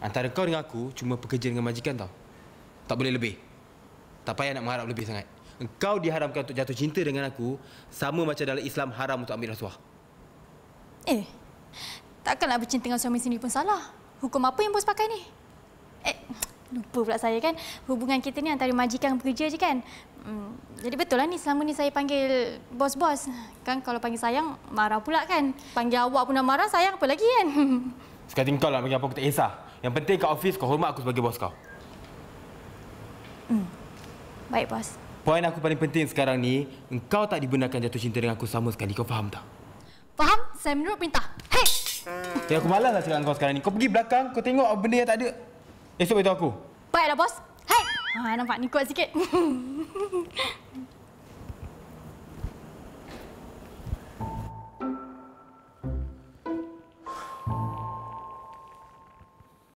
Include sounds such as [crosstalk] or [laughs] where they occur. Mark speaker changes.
Speaker 1: Antara kau dengan aku cuma pekerja dengan majikan tau. Tak boleh lebih. Tak payah nak mengharap lebih sangat. Kau diharamkan untuk jatuh cinta dengan aku sama macam dalam Islam haram untuk ambil rasuah.
Speaker 2: Eh, takkanlah bercinta dengan suami sendiri pun salah. Hukum apa yang bos pakai ni? Eh, lupa pula saya kan. Hubungan kita ni antara majikan dan pekerja je kan. Hmm, jadi betul lah ni selama ni saya panggil bos-bos. Kan kalau panggil sayang, marah pula kan. Panggil awak pun dah marah, sayang apa lagi kan? [laughs]
Speaker 1: Sekarang kau lah bagi apa aku tak kisah. Yang penting kat office, kau hormat aku sebagai bos kau.
Speaker 2: Hmm. Baik,
Speaker 3: bos.
Speaker 1: Poin aku paling penting sekarang ni, engkau tak dibenarkan jatuh cinta dengan aku sama sekali. Kau faham tak?
Speaker 3: Faham? Saya menurut perintah. Hei!
Speaker 1: Eh, aku malas lah cakap kau sekarang ni. Kau pergi belakang, kau tengok apa benda yang tak ada. Esok beritahu aku.
Speaker 3: Baiklah, bos. Hei! Ha, nampak ni kuat sikit.
Speaker 4: [laughs]